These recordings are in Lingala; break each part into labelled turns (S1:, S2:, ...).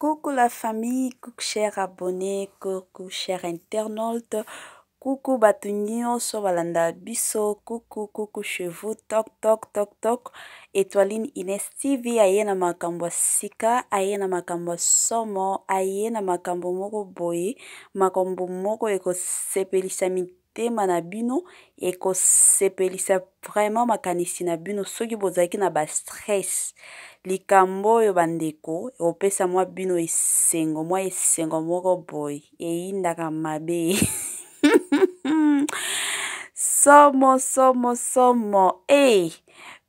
S1: Coucou la famille, coucou chers abonnés, coucou chers internautes, coucou Batunio, Sobalanda Bisso, coucou, coucou chez vous, toc toc toc toc, étoiline Ines TV, ayena makambo sika, ayena makambo somo, ayena makambo moko boye, makambo moko ekosepelisa mitema. motema na bino ekosepelisa vraiment makanisi na bino soki bozalaki na bastress likambo oyo bandeko opesa mwa bino esengo mwa esengo moko boye eyindaka mabe somo somo somo e eh! hey!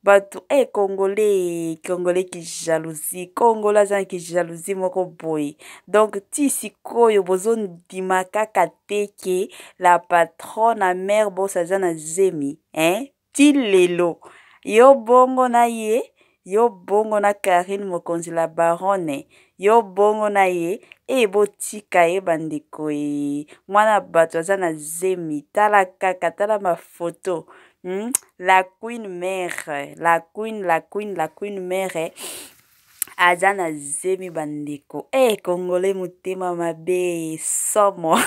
S1: bato e congolais congolais ki jalousie congolo aza na ki jalousie moko boye donc ti sikoyo bozondima kaka te ke la patron na mare boso aza na zemi hein ti lelo yo bongo na ye yo bongo na karine mokonzi la barone yo bongo na ye e botika ye bandeko ye mwana bato aza na zemi tala kaka tala mafoto hmm? la queen mare la queen la queen la queen mare aza na zemi bandeko e kongole motema mabe somo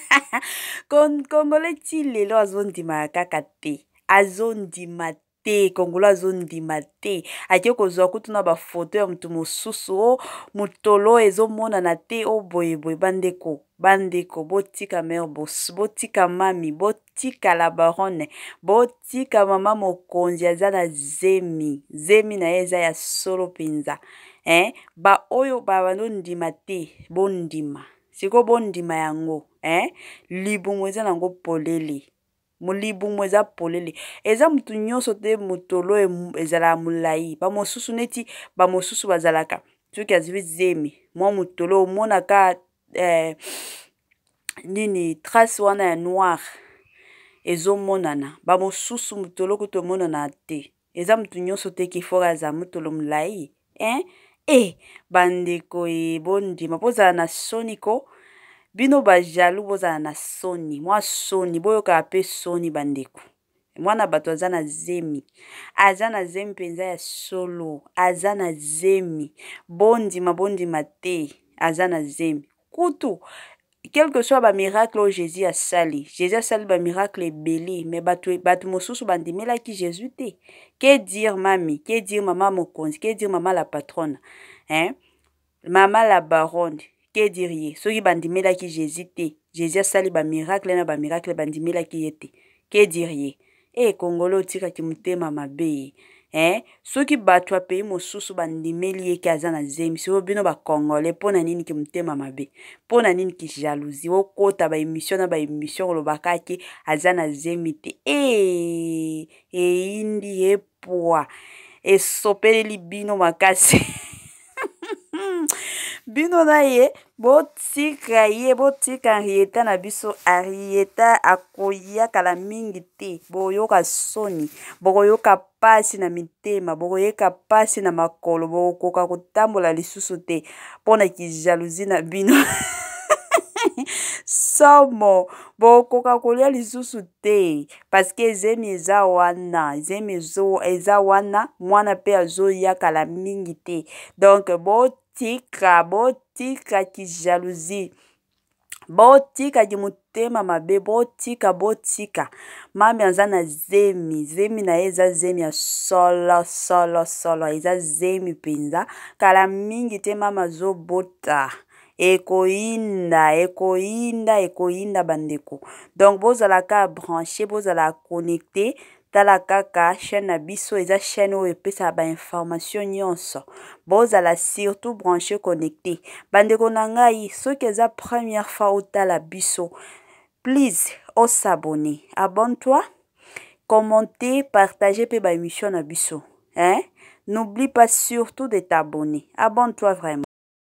S1: kongole ti lelo azondima kaka te azondima te kongolo azondima te akei kozwa kutuna bafoto ya motu mosusu o motolo ezomonana te o boyeboye bandeko bandeko botika mare botika mami botika la barone botika mama mokonzi aza na zemi zemi na ye eza ya solo mpenza eh? baoyo babandondima te bondima sikoyo bondima yango eh? libumu eza nango polele molibu mo eza polele eza motu nyonso te motolo e ezalaka molai bamosusu neti bamosusu bazalaka soki azwi zemi mwa motolo omonaka eh, nini trace wana ya noire ezomonana bamosusu motolo kutu omonana te eza motu nyonso te kifora azala motolo molai hein? e eh, bandeko ebondima mpo ozala na soniko bino bajalu bozala na soni mwa soni boyokaka mpe soni bandeko mwana bato aza na zemi aza na zemi mpenza ya solo aza na zemi bondima bondima te aza na zemi kutu quelque soit bamiracle oyo jésus asali jésus asali bamiracle ebele me bato, bato mosusu bandimelaki jésus te ke dire mami ke dire mama mokonzi ke dire mama la patronne hein? mama la baronde ke diriye soki bandimelaki jésus te jésus asali bamirakle na bamirakle bandimelaki ye te ke diriye e eh, kongolo otikaki motema mabe ye eh? soki bato apei mosusu bandimeli ye ke aza na zemi siko bino bakongole mpo na nini ke motema mabe mpo na nini ke jalousie okota baémission na baémission kolobaka ke aza na zemi te e eyindi epwa esopeleli bino makasi bino na ye botika ye botika henrieta na biso henrieta akoyakala mingi te bokoyoka soni bokoyoka pasi na mitema bokoyeka pasi na makolo bokokoka kotambola lisusu te mpona kijalousie na bino somo bokoka kolia lisusu te parceke ezemi eza wana ezemi eza wana mwana mpe azoyakala mingi te donk bot botika botikaki jalousie botikaki motema mabe botika botika mami aza na zemi zemi na ye eza zemi ya solo solo solo eza zemi mpenza kala mingi te mami azobota ekoyinda ekoyinda ekoyinda bandeko donc bozalaka branche bozala connecte tala kaka chaîne na biso eza chaîne oyo epesaka bainformation nyonso bozala surtout branche connecté bandeko na ngai soki eza première fois otala biso please osabone abonne-toi commenter partage mpe baémission na biso hein n'oublie pas surtout de t'abonner abonne-toi vraiment